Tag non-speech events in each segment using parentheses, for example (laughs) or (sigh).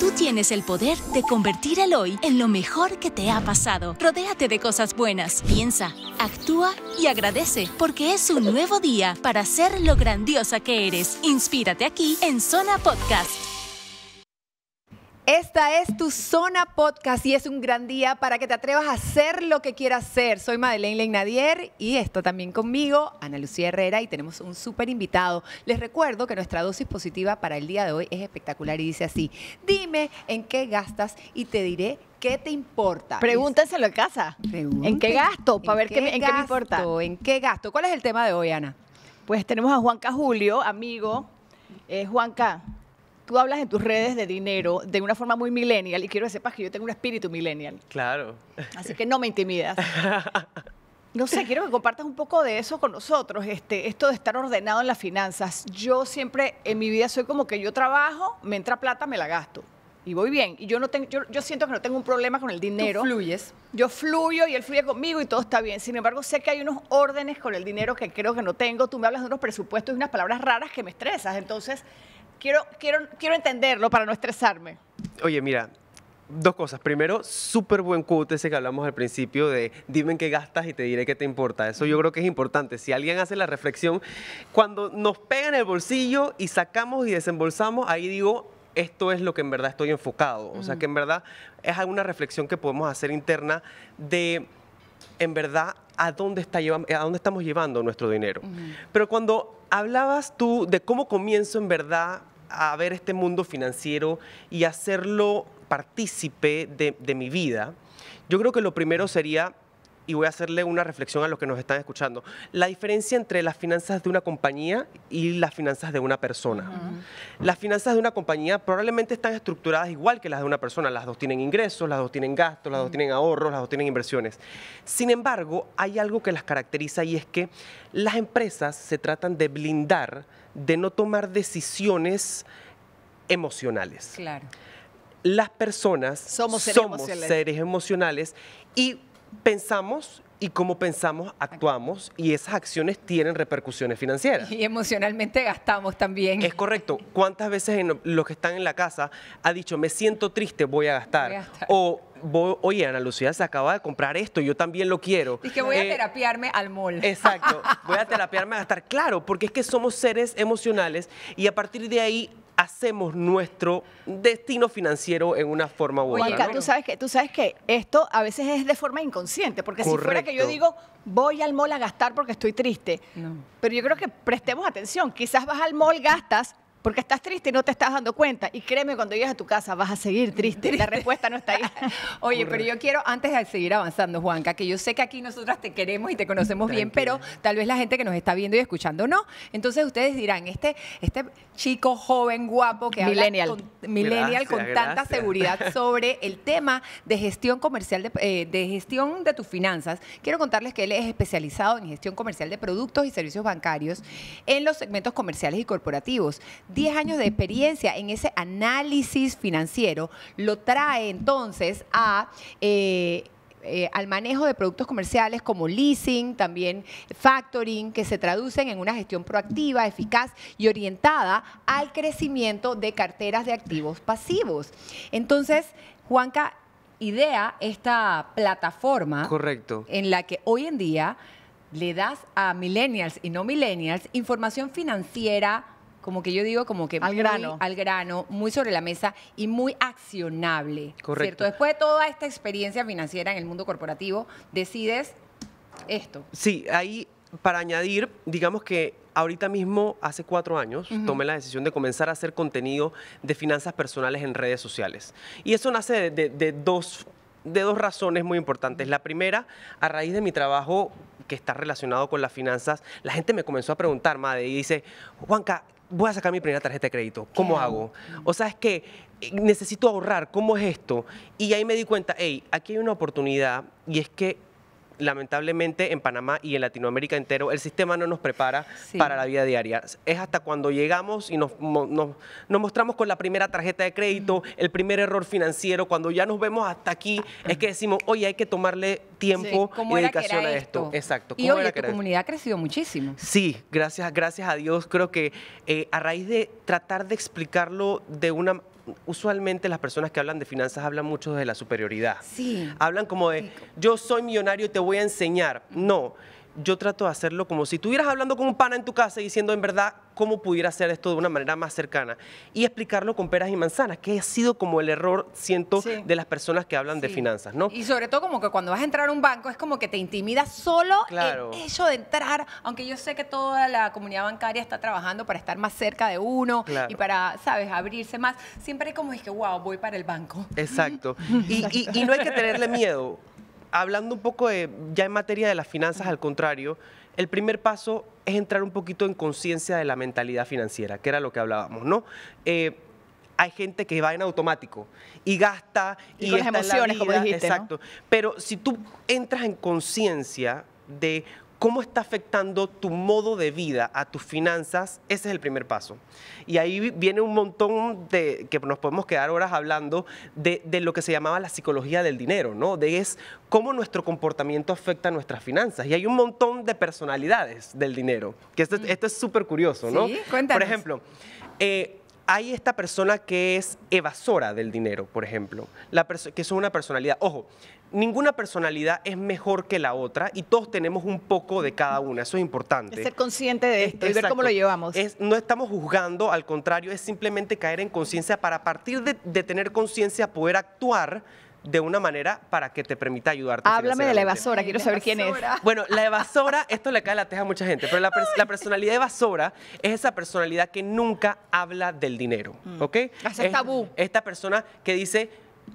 Tú tienes el poder de convertir el hoy en lo mejor que te ha pasado. Rodéate de cosas buenas, piensa, actúa y agradece, porque es un nuevo día para ser lo grandiosa que eres. Inspírate aquí en Zona Podcast. Esta es tu zona podcast y es un gran día para que te atrevas a hacer lo que quieras hacer. Soy Madeleine Legnadier y esto también conmigo Ana Lucía Herrera y tenemos un súper invitado. Les recuerdo que nuestra dosis positiva para el día de hoy es espectacular y dice así, dime en qué gastas y te diré ¿Qué te importa? Pregúntenselo en casa. ¿En qué gasto? Para ver qué, en qué me importa. ¿En qué gasto? ¿Cuál es el tema de hoy, Ana? Pues tenemos a Juanca Julio, amigo. Eh, Juanca, tú hablas en tus redes de dinero de una forma muy millennial y quiero que sepas que yo tengo un espíritu millennial. Claro. Así que no me intimidas. (laughs) No sé, quiero que compartas un poco de eso con nosotros, este, esto de estar ordenado en las finanzas. Yo siempre en mi vida soy como que yo trabajo, me entra plata, me la gasto y voy bien. Y yo no tengo, yo, siento que no tengo un problema con el dinero. fluyes. Yo fluyo y él fluye conmigo y todo está bien. Sin embargo, sé que hay unos órdenes con el dinero que creo que no tengo. Tú me hablas de unos presupuestos y unas palabras raras que me estresas. Entonces, Quiero, quiero, entenderlo para no estresarme. Oye, mira, dos cosas. Primero, súper buen quote ese que hablamos al principio de dime en qué gastas y te diré qué te importa. Eso yo creo que es importante. Si alguien hace la reflexión, cuando nos pegan el bolsillo y sacamos y desembolsamos, ahí digo, esto es lo que en verdad estoy enfocado. O sea, que en verdad es alguna reflexión que podemos hacer interna de, en verdad, a dónde, está llevando, a dónde estamos llevando nuestro dinero. Pero cuando hablabas tú de cómo comienzo en verdad a ver este mundo financiero y hacerlo partícipe de, mi vida, yo creo que lo primero sería y voy a hacerle una reflexión a los que nos están escuchando. La diferencia entre las finanzas de una compañía y las finanzas de una persona. Las finanzas de una compañía probablemente están estructuradas igual que las de una persona. Las dos tienen ingresos, las dos tienen gastos, las dos tienen ahorros, las dos tienen inversiones. Sin embargo, hay algo que las caracteriza y es que las empresas se tratan de blindar, de no tomar decisiones emocionales. Claro las personas somos somos seres emocionales y pensamos y como pensamos, actuamos y esas acciones tienen repercusiones financieras. Y emocionalmente gastamos también. Es correcto. ¿Cuántas veces los que están en la casa ha dicho, me siento triste, voy a gastar? Voy O oye, Ana Lucía se acaba de comprar esto, yo también lo quiero. Y que voy a eh, terapiarme al mall. Exacto, (laughs) voy a terapiarme a gastar. Claro, porque es que somos seres emocionales y a partir de ahí hacemos nuestro destino financiero en una forma u otra. Oye, tú sabes que tú sabes que esto a veces es de forma inconsciente, porque si fuera que yo digo voy al mall a gastar porque estoy triste, pero yo creo que prestemos atención, quizás vas al mall gastas porque estás triste y no te estás dando cuenta. Y créeme, cuando llegues a tu casa vas a seguir triste. La respuesta no está ahí. (laughs) Oye, pero yo quiero, antes de seguir avanzando, Juanca, que yo sé que aquí nosotras te queremos y te conocemos bien, pero tal vez la gente que nos está viendo y escuchando no. Entonces ustedes dirán, este, este chico joven, guapo, que habla con, millennial con tanta seguridad (laughs) sobre el tema de gestión comercial, eh, de gestión de tus finanzas. Quiero contarles que él es especializado en gestión comercial de productos y servicios bancarios en los segmentos comerciales y corporativos 10 años de experiencia en ese análisis financiero, lo trae entonces a... Eh, eh, al manejo de productos comerciales como leasing, también factoring, que se traducen en una gestión proactiva, eficaz y orientada al crecimiento de carteras de activos pasivos. Entonces, Juanca idea esta plataforma Correcto. en la que hoy en día le das a millennials y no millennials información financiera como que yo digo, como que al grano. al grano, muy sobre la mesa y muy accionable. Correcto. Después de toda esta experiencia financiera en el mundo corporativo, decides esto. Sí, ahí para añadir, digamos que ahorita mismo, hace cuatro años, tomé la decisión de comenzar a hacer contenido de finanzas personales en redes sociales. Y eso nace de, dos de dos razones muy importantes. La primera, a raíz de mi trabajo que está relacionado con las finanzas, la gente me comenzó a preguntar, madre, y dice, Juanca, voy a sacar mi primera tarjeta de crédito, ¿cómo hago? O sea, es que eh, necesito ahorrar, ¿cómo es esto? Y ahí me di cuenta, hey, aquí hay una oportunidad y es que lamentablemente en Panamá y en Latinoamérica entero, el sistema no nos prepara para la vida diaria. Es hasta cuando llegamos y nos, nos, mostramos con la primera tarjeta de crédito, el primer error financiero, cuando ya nos vemos hasta aquí, es que decimos, oye, hay que tomarle tiempo y dedicación a esto? Exacto. Y hoy la comunidad ha crecido muchísimo. Sí, gracias, gracias a Dios. Creo que eh, a raíz de tratar de explicarlo de una usualmente las personas que hablan de finanzas hablan mucho de la superioridad. Sí. Hablan como de, yo soy millonario y te voy a enseñar. No, yo trato de hacerlo como si estuvieras hablando con un pana en tu casa diciendo, en verdad, cómo pudiera hacer esto de una manera más cercana y explicarlo con peras y manzanas, que ha sido como el error, siento, de las personas que hablan de finanzas, ¿no? Y sobre todo como que cuando vas a entrar a un banco es como que te intimida solo el hecho de entrar, aunque yo sé que toda la comunidad bancaria está trabajando para estar más cerca de uno y para, ¿sabes?, abrirse más. Siempre como es que, wow, voy para el banco. Exacto. (laughs) y, no hay que tenerle miedo hablando un poco ya en materia de las finanzas, al contrario, el primer paso es entrar un poquito en conciencia de la mentalidad financiera, que era lo que hablábamos, ¿no? Eh, hay gente que va en automático y gasta y, y con las emociones, como dijiste, exacto. Pero si tú entras en conciencia de ¿Cómo está afectando tu modo de vida a tus finanzas? Ese es el primer paso. Y ahí viene un montón de, que nos podemos quedar horas hablando de, lo que se llamaba la psicología del dinero, ¿no? De cómo nuestro comportamiento afecta nuestras finanzas. Y hay un montón de personalidades del dinero, que esto, es mm. súper curioso, ¿no? Sí, cuéntanos. Por ejemplo, eh, hay esta persona que es evasora del dinero, por ejemplo, que es una personalidad. Ojo, ninguna personalidad es mejor que la otra y todos tenemos un poco de cada una, eso es importante. Es ser consciente de esto y ver cómo lo llevamos. no estamos juzgando, al contrario, es simplemente caer en conciencia para a partir de, tener conciencia poder actuar de una manera para que te permita ayudarte. Háblame de la evasora, quiero saber quién es. (laughs) Bueno, la evasora, esto le cae la teja a mucha gente, pero la, personalidad evasora es esa personalidad que nunca habla del dinero, mm. ¿ok? Es, tabú. Esta persona que dice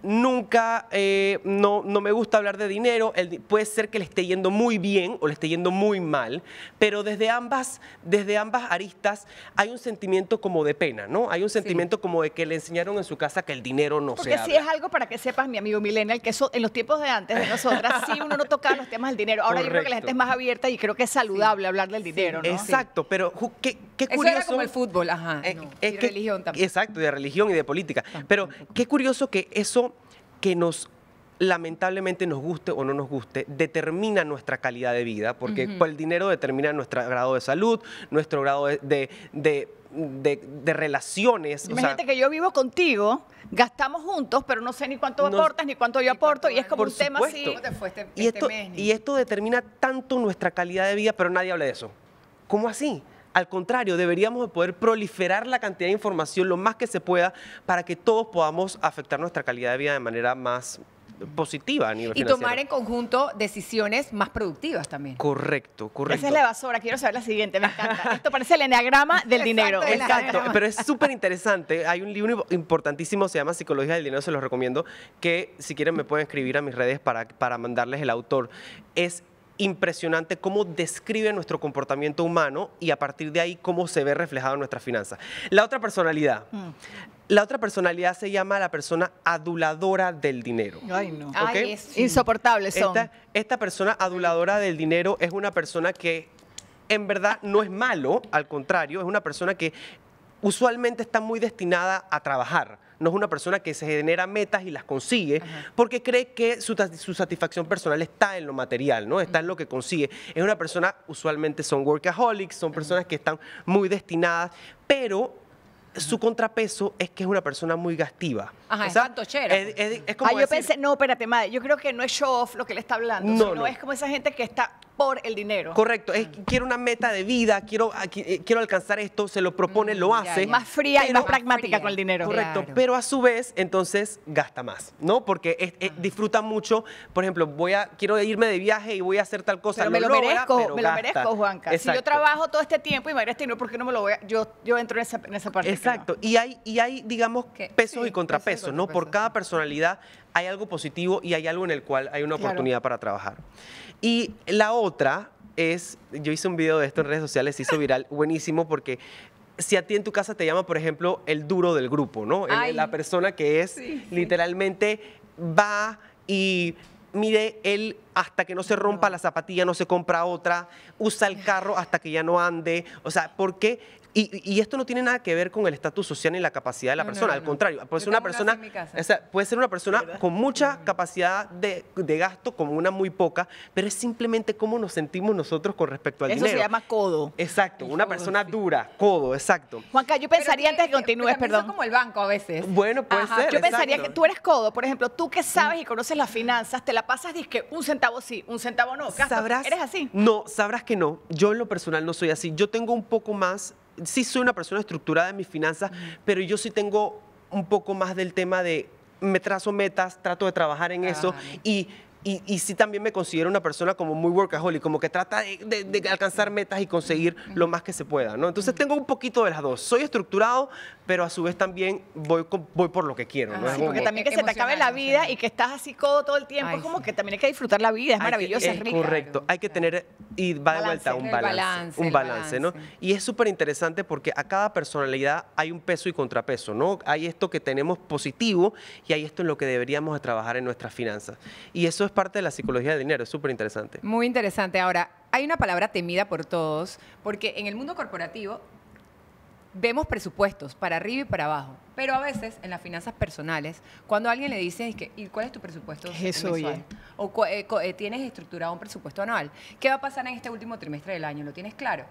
nunca, eh, no, no, me gusta hablar de dinero, puede ser que le esté yendo muy bien o le esté yendo muy mal, pero desde ambas, desde ambas aristas hay un sentimiento como de pena, ¿no? Hay un sentimiento como de que le enseñaron en su casa que el dinero no Porque se Porque si es algo para que sepas, mi amigo Milenial que eso en los tiempos de antes de nosotras, sí uno no tocaba los temas del dinero. Ahora yo creo que la gente es más abierta y creo que es saludable hablar del dinero, ¿no? Exacto, pero qué, qué curioso. Eso era como el fútbol, ajá. Eh, y religión también. Exacto, de religión y de política. pero qué curioso que eso que nos lamentablemente nos guste o no nos guste, determina nuestra calidad de vida, porque el dinero determina nuestro grado de salud, nuestro grado de, relaciones. Imagínate que yo vivo contigo, gastamos juntos, pero no sé ni cuánto aportas, ni cuánto yo aporto, y es como un tema así. Este, y, este esto, y esto determina tanto nuestra calidad de vida, pero nadie habla de eso. ¿Cómo así? Al contrario, deberíamos poder proliferar la cantidad de información lo más que se pueda para que todos podamos afectar nuestra calidad de vida de manera más positiva a nivel Y tomar en conjunto decisiones más productivas también. Correcto, correcto. Esa es la evasora, quiero saber la siguiente, me encanta. Esto parece el eneagrama del dinero. Me encanta. Pero es súper interesante. Hay un libro importantísimo, se llama Psicología del Dinero, se los recomiendo, que si quieren me pueden escribir a mis redes para, para mandarles el autor. Es impresionante cómo describe nuestro comportamiento humano y a partir de ahí cómo se ve reflejado en nuestras finanzas. La otra personalidad. Mm. La otra personalidad se llama la persona aduladora del dinero. Ay, no. es insoportable son. Esta, esta persona aduladora del dinero es una persona que en verdad no es malo, al contrario, es una persona que usualmente está muy destinada a trabajar no es una persona que se genera metas y las consigue porque cree que su, satisfacción personal está en lo material, ¿no? Está en lo que consigue. Es una persona, usualmente son workaholics, son personas que están muy destinadas, pero su contrapeso es que es una persona muy gastiva. Ajá, pues. es ah, yo pensé, no, espérate, madre, yo creo que no es show off lo que le está hablando, sino no. es como esa gente que está por el dinero. Correcto, es, mm. quiero una meta de vida, quiero, eh, quiero alcanzar esto, se lo propone, mm, lo hace. Más fría y más pragmática con el dinero. Correcto, pero a su vez, entonces, gasta más, ¿no? Porque disfruta mucho, por ejemplo, voy a, quiero irme de viaje y voy a hacer tal cosa. me lo merezco, me lo merezco, Juanca. Si yo trabajo todo este tiempo y me merezco ¿por qué no me lo voy a...? Yo, yo entro en esa, en esa parte. Exacto, y, hay, y hay, digamos, pesos y contrapesos, ¿no? por cada personalidad hay algo positivo y hay algo en el cual hay una oportunidad para trabajar. Y la otra es, yo hice un video de esto en redes sociales, hizo viral, (laughs) buenísimo porque si a ti en tu casa te llama, por ejemplo, el duro del grupo, ¿no? la persona que es literalmente va y mire él hasta que no se rompa la zapatilla, no se compra otra, usa el (laughs) carro hasta que ya no ande. O sea, ¿por qué? Y, y, esto no tiene nada que ver con el estatus social ni la capacidad de la persona, al contrario, puede ser una persona, puede ser una persona con mucha capacidad de, gasto, como una muy poca, pero es simplemente cómo nos sentimos nosotros con respecto al dinero. Eso se llama codo. Exacto, una persona dura, codo, exacto. Juanca, yo pensaría antes que, que continúes, perdón. como el banco a veces. Bueno, puede ser. Yo pensaría que tú eres codo, por ejemplo, tú que sabes y conoces las finanzas, te la pasas y es que un centavo sí, un centavo no. ¿Sabrás? ¿Eres así? No, sabrás que no. Yo en lo personal no soy así. Yo tengo un poco más sí soy una persona estructurada en mis finanzas, pero yo sí tengo un poco más del tema de me trazo metas, trato de trabajar en eso y y, sí también me considero una persona como muy workaholic, como que trata de, alcanzar metas y conseguir lo más que se pueda, ¿no? Entonces tengo un poquito de las dos. Soy estructurado, pero a su vez también voy, voy por lo que quiero, ¿no? sí, porque también que se te acabe la vida y que estás así todo el tiempo, es como que también hay que disfrutar la vida, es maravilloso, es, rico. Correcto, hay que tener, y va de vuelta un balance, un balance, ¿no? Y es súper interesante porque a cada personalidad hay un peso y contrapeso, ¿no? Hay esto que tenemos positivo y hay esto en lo que deberíamos trabajar en nuestras finanzas. Y eso es parte de la psicología del dinero, es súper interesante. Muy interesante. Ahora, hay una palabra temida por todos, porque en el mundo corporativo vemos presupuestos para arriba y para abajo, pero a veces en las finanzas personales, cuando alguien le dice, ¿y cuál es tu presupuesto Eso, eh? O eh, eh, tienes estructurado un presupuesto anual, ¿qué va a pasar en este último trimestre del año? ¿Lo tienes claro?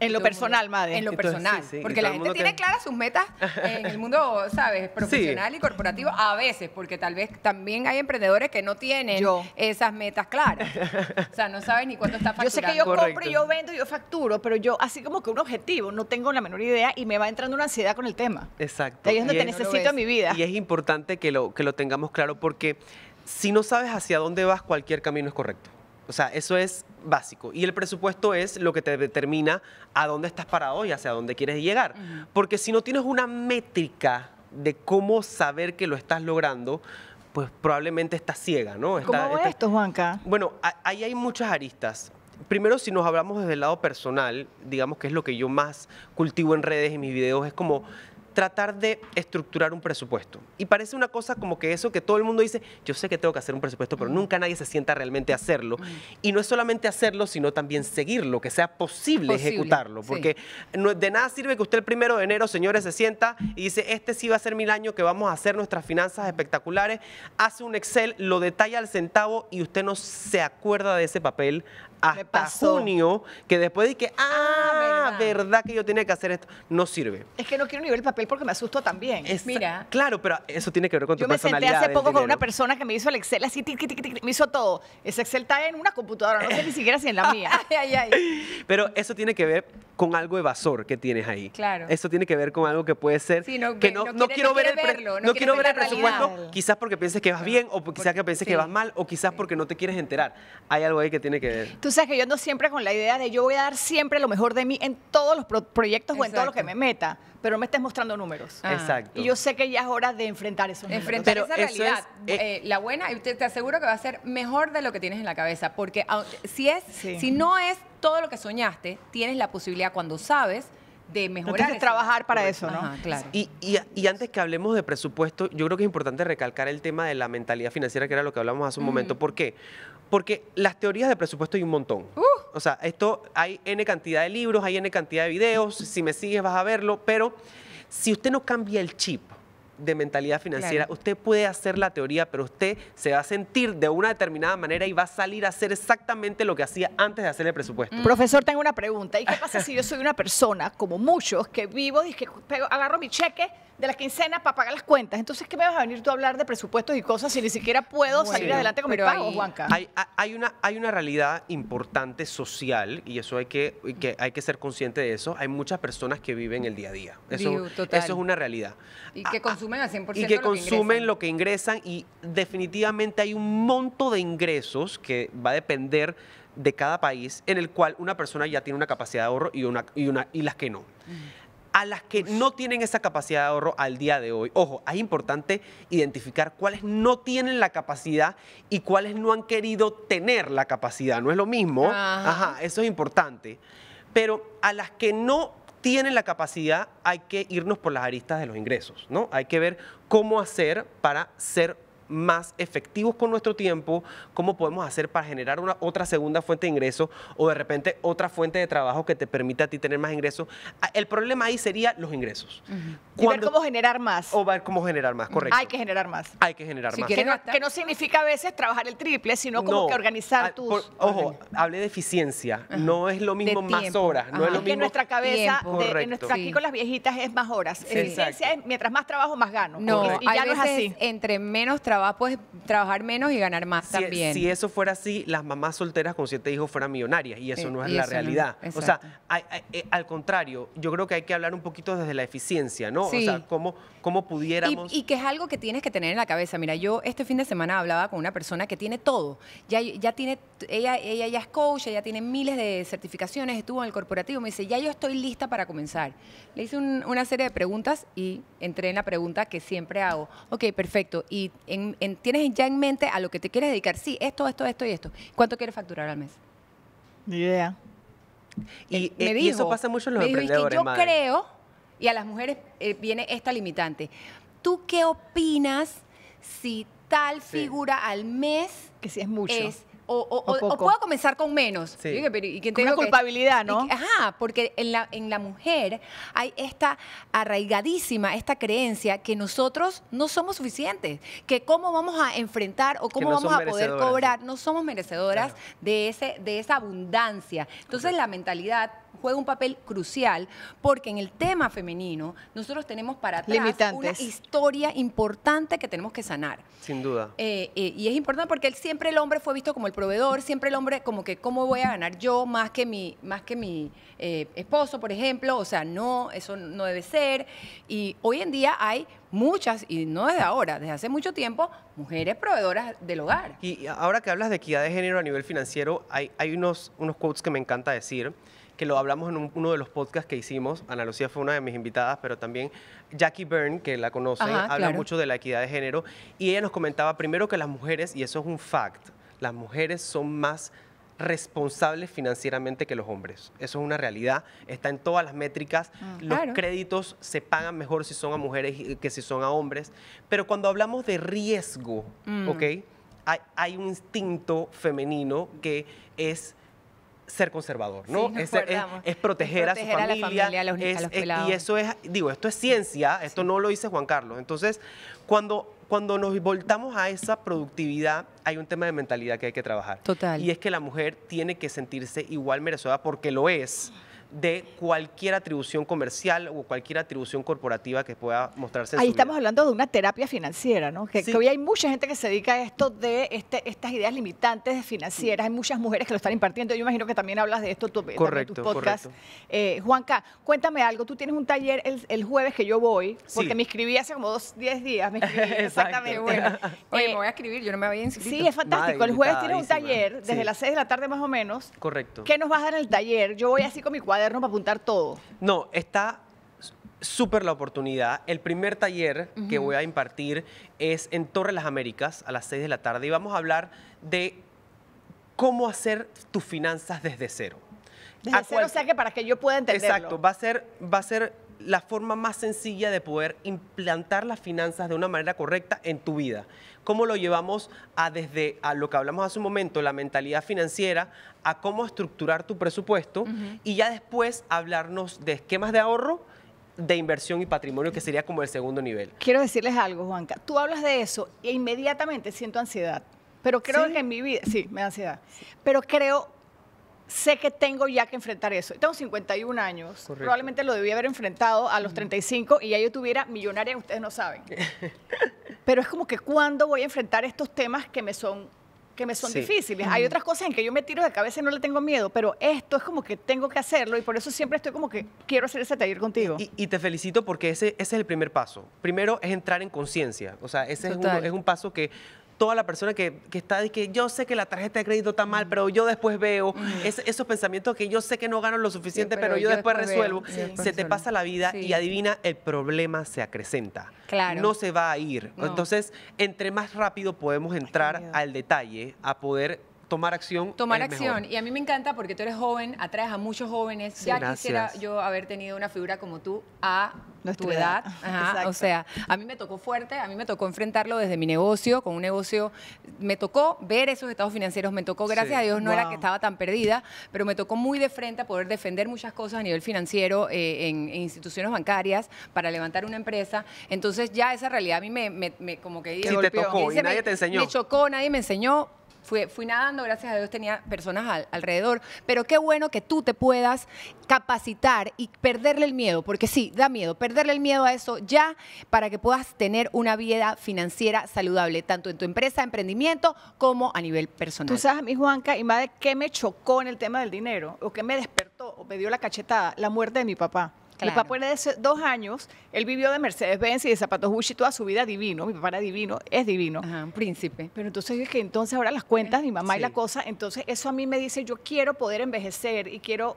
En lo personal, madre. En lo personal. Porque la gente tiene claras sus metas en el mundo, (laughs) ¿sabes? Profesional y corporativo a veces, porque tal vez también hay emprendedores que no tienen esas metas claras. O sea, no saben ni cuánto está facturando. Yo sé que yo compro y yo vendo y yo facturo, pero yo así como que un objetivo, no tengo la menor idea y me va entrando una ansiedad con el tema. Exacto. Ahí es donde te necesito en mi vida. Y es importante que lo, que lo tengamos claro porque si no sabes hacia dónde vas, cualquier camino es correcto. O sea, eso es básico. Y el presupuesto es lo que te determina a dónde estás parado y hacia dónde quieres llegar. Porque si no tienes una métrica de cómo saber que lo estás logrando, pues probablemente estás ciega, ¿no? ¿Cómo está... esto, Juanca? Bueno, ahí hay muchas aristas. Primero, si nos hablamos desde el lado personal, digamos que es lo que yo más cultivo en redes y mis videos, es como tratar de estructurar un presupuesto. Y parece una cosa como que eso que todo el mundo dice, yo sé que tengo que hacer un presupuesto, pero nunca nadie se sienta realmente a hacerlo. Y no es solamente hacerlo, sino también seguirlo, que sea posible, ejecutarlo. Porque de nada sirve que usted el primero de enero, señores, se sienta y dice, este sí va a ser mil años que vamos a hacer nuestras finanzas espectaculares, hace un Excel, lo detalla al centavo y usted no se acuerda de ese papel hasta junio, que después dije, ah, ah verdad. que yo tenía que hacer esto, no sirve. Es que no quiero ni ver el papel porque me asusto también. Mira. Claro, pero eso tiene que ver con tu personalidad. Yo me senté hace poco con una persona que me hizo el Excel, así, tic, me hizo todo. Ese Excel está en una computadora, no sé ni siquiera si en la (laughs) mía. Pero eso tiene que ver con algo evasor que tienes ahí. Claro. Eso tiene que ver con algo que puede ser no, que no, no, quiero, ver el, no quiero ver el presupuesto, quizás porque pienses que vas bien o quizás que pienses que vas mal o quizás porque no te quieres enterar. Hay algo ahí que tiene que ver. Tú sabes que yo ando siempre con la idea de yo voy a dar siempre lo mejor de mí en todos los proyectos o en todo lo que me meta, pero no me estés mostrando números. Ah. Exacto. Y yo sé que ya es hora de enfrentar esos números. Enfrentar esa realidad, eh, eh, la buena, te, te, aseguro que va a ser mejor de lo que tienes en la cabeza, porque si es, si no es todo lo que soñaste, tienes la posibilidad cuando sabes de mejorar. De trabajar para eso, ¿no? claro. Y, antes que hablemos de presupuesto, yo creo que es importante recalcar el tema de la mentalidad financiera, que era lo que hablamos hace un momento. ¿Por qué? Porque las teorías de presupuesto hay un montón. Uh. O sea, esto hay N cantidad de libros, hay N cantidad de videos, si me sigues vas a verlo, pero si usted no cambia el chip de mentalidad financiera, usted puede hacer la teoría, pero usted se va a sentir de una determinada manera y va a salir a hacer exactamente lo que hacía antes de hacer el presupuesto. Mm. Profesor, tengo una pregunta. ¿Y qué pasa si yo soy una persona, como muchos, que vivo, y que agarro mi cheque? de la quincena para pagar las cuentas. Entonces, ¿qué me vas a venir tú a hablar de presupuestos y cosas si ni siquiera puedo salir adelante con mi pago, Juanca? Hay, hay, una, hay una realidad importante social y eso hay que, hay que ser consciente de eso. Hay muchas personas que viven el día a día. Eso, eso es una realidad. Y que ah, ah, consumen al 100% Y que consumen que lo que ingresan y definitivamente hay un monto de ingresos que va a depender de cada país en el cual una persona ya tiene una capacidad de ahorro y, una, y, una, y las que no a las que no tienen esa capacidad de ahorro al día de hoy. Ojo, es importante identificar cuáles no tienen la capacidad y cuáles no han querido tener la capacidad. No es lo mismo. Ajá, eso es importante. Pero a las que no tienen la capacidad, hay que irnos por las aristas de los ingresos, ¿no? Hay que ver cómo hacer para ser más efectivos con nuestro tiempo, cómo podemos hacer para generar una, otra segunda fuente de ingresos o de repente otra fuente de trabajo que te permita a ti tener más ingresos. Ah, el problema ahí sería los ingresos. ver cómo generar más. O ver cómo generar más, correcto. Hay que generar más. Hay que generar más. Que no, significa a veces trabajar el triple, sino como que organizar ah, tus... ojo, hablé de eficiencia. No es lo mismo más horas. No es lo mismo... En nuestra cabeza, en nuestra, aquí con las viejitas, es más horas. Eficiencia es mientras más trabajo, más gano. No, y, ya no es así. entre menos trabajo a puedes trabajar menos y ganar más e-, también. Si eso fuera así, las mamás solteras con siete hijos fueran millonarias y eso eh, no es la realidad. o sea, eh, al contrario, yo creo que hay que hablar un poquito desde la eficiencia, ¿no? O sea, cómo, cómo pudiéramos... Y, que es algo que tienes que tener en la cabeza. Mira, yo este fin de semana hablaba con una persona que tiene todo. Ya, ya tiene, ella, ella ya es coach, ya tiene miles de certificaciones, estuvo en el corporativo, me dice, ya yo estoy lista para comenzar. Le hice una serie de preguntas y entré en la pregunta que siempre hago. Ok, perfecto. Y en tienes ya en mente a lo que te quieres dedicar. Sí, esto, esto, esto y esto. ¿Cuánto quieres facturar al mes? Ni idea. Y, eh, eh, eso pasa mucho en los que yo creo, y a las mujeres eh, viene esta limitante. ¿Tú qué opinas si tal figura al mes que es mucho es o, puedo comenzar con menos. ¿Y que tengo Una culpabilidad, ¿no? ajá, porque en la, en la mujer hay esta arraigadísima, esta creencia que nosotros no somos suficientes, que cómo vamos a enfrentar o cómo vamos a poder cobrar, no somos merecedoras de, ese, de esa abundancia. Entonces la mentalidad juega un papel crucial porque en el tema femenino nosotros tenemos para atrás una historia importante que tenemos que sanar. Sin duda. Eh, eh, y es importante porque siempre el hombre fue visto como el proveedor, siempre el hombre como que, ¿cómo voy a ganar yo más que mi, más que mi eh, esposo, por ejemplo? O sea, no, eso no debe ser. Y hoy en día hay muchas, y no desde ahora, desde hace mucho tiempo, mujeres proveedoras del hogar. Y ahora que hablas de equidad de género a nivel financiero, hay, hay unos, unos quotes que me encanta decir que lo hablamos en uno de los podcasts que hicimos. Ana Lucía fue una de mis invitadas, pero también Jackie Byrne, que la conoce, habla mucho de la equidad de género. Y ella nos comentaba primero que las mujeres, y eso es un fact, las mujeres son más responsables financieramente que los hombres. Eso es una realidad, está en todas las métricas, mm, los créditos se pagan mejor si son a mujeres que si son a hombres, pero cuando hablamos de riesgo, mm. ¿ok? Hay, un instinto femenino que es ser conservador, ¿no? es, proteger a su familia, y eso es, digo, esto es ciencia, esto no lo dice Juan Carlos. Entonces, cuando cuando nos voltamos a esa productividad, hay un tema de mentalidad que hay que trabajar. Total. Y es que la mujer tiene que sentirse igual merecedora porque lo es de cualquier atribución comercial o cualquier atribución corporativa que pueda mostrarse. Ahí estamos hablando de una terapia financiera, ¿no? Que, hoy hay mucha gente que se dedica a esto de este, estas ideas limitantes financieras. Hay muchas mujeres que lo están impartiendo. Yo imagino que también hablas de esto tu, correcto, tus eh, Juanca, cuéntame algo. Tú tienes un taller el, jueves que yo voy, porque me inscribí hace como dos, diez días. Me (laughs) exactamente. Eh, oye, me voy a escribir, yo no me a inscrito. Sí, es fantástico. el jueves tienes un taller, desde las seis de la tarde más o menos. Correcto. ¿Qué nos vas a dar en el taller? Yo voy así con mi para apuntar todo. No, está súper la oportunidad. El primer taller que voy a impartir es en Torre Las Américas a las 6 de la tarde y vamos a hablar de cómo hacer tus finanzas desde cero. Desde cero, o sea que para que yo pueda entenderlo. Exacto, va a ser, va a ser la forma más sencilla de poder implantar las finanzas de una manera correcta en tu vida. ¿Cómo lo llevamos a desde a lo que hablamos hace un momento, la mentalidad financiera, a cómo estructurar tu presupuesto y ya después hablarnos de esquemas de ahorro? de inversión y patrimonio, que sería como el segundo nivel. Quiero decirles algo, Juanca. Tú hablas de eso e inmediatamente siento ansiedad. Pero creo que en mi vida, sí, me da ansiedad. Pero creo sé que tengo ya que enfrentar eso. Tengo 51 años, probablemente lo debía haber enfrentado a los 35 y ya yo tuviera millonaria, ustedes no saben. (laughs) Pero es como que cuando voy a enfrentar estos temas que me son que me son difíciles. Hay otras cosas en que yo me tiro de cabeza y no le tengo miedo, pero esto es como que tengo que hacerlo y por eso siempre estoy como que quiero hacer ese taller contigo. Y, te felicito porque ese, es el primer paso. Primero es entrar en conciencia. O sea, ese es un paso que toda la persona que, está de que yo sé que la tarjeta de crédito está mal, pero yo después veo esos pensamientos que yo sé que no gano lo suficiente, pero, yo, después, resuelvo. se te pasa la vida y adivina, el problema se acrecenta. Claro. No se va a ir. Entonces, entre más rápido podemos entrar al detalle, a poder tomar acción. Tomar acción. Y a mí me encanta porque tú eres joven, atraes a muchos jóvenes. ya quisiera yo haber tenido una figura como tú a tu edad. o sea, a mí me tocó fuerte, a mí me tocó enfrentarlo desde mi negocio, con un negocio. Me tocó ver esos estados financieros, me tocó, gracias a Dios, no era que estaba tan perdida, pero me tocó muy de frente a poder defender muchas cosas a nivel financiero eh, en, instituciones bancarias para levantar una empresa. Entonces ya esa realidad a mí me, como que... te tocó y, nadie te enseñó. Me chocó, nadie me enseñó, fui, nadando, gracias a Dios tenía personas alrededor, pero qué bueno que tú te puedas capacitar y perderle el miedo, porque sí, da miedo, perderle el miedo a eso ya para que puedas tener una vida financiera saludable, tanto en tu empresa, emprendimiento, como a nivel personal. Tú sabes, mi Juanca, y madre, ¿qué me chocó en el tema del dinero? ¿O qué me despertó? ¿O me dio la cachetada? La muerte de mi papá. El Mi papá era de dos años, él vivió de Mercedes-Benz y de zapatos Gucci toda su vida divino, mi papá era divino, es divino. Ajá, un príncipe. Pero entonces es que entonces ahora las cuentas, mi mamá y la cosa, entonces eso a mí me dice, yo quiero poder envejecer y quiero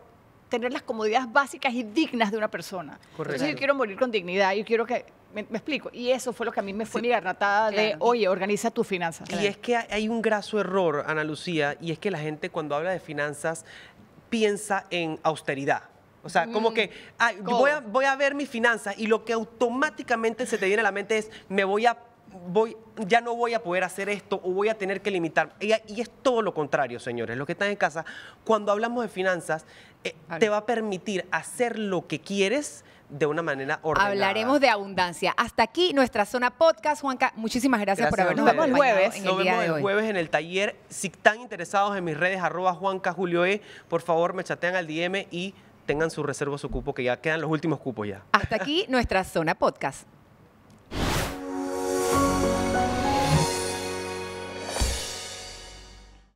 tener las comodidades básicas y dignas de una persona. Correcto. Entonces yo quiero morir con dignidad, yo quiero que me, explico. Y eso fue lo que a mí me fue mi de, oye, organiza tus finanzas. Y es que hay un graso error, Ana Lucía, y es que la gente cuando habla de finanzas piensa en austeridad. O sea, como mm, que voy, a, ver mis finanzas y lo que automáticamente se te viene a la mente es, me voy a Voy, ya no voy a poder hacer esto o voy a tener que limitar. Y, es todo lo contrario, señores. Los que están en casa, cuando hablamos de finanzas, eh, te va a permitir hacer lo que quieres de una manera ordenada. Hablaremos de abundancia. Hasta aquí nuestra zona podcast. Juanca, muchísimas gracias, por habernos Nos vemos el jueves. En el Nos vemos el jueves en el taller. Si están interesados en mis redes, arroba Juanca Julio E, por favor me chatean al DM y tengan su reserva su cupo, que ya quedan los últimos cupos ya. Hasta aquí nuestra zona podcast.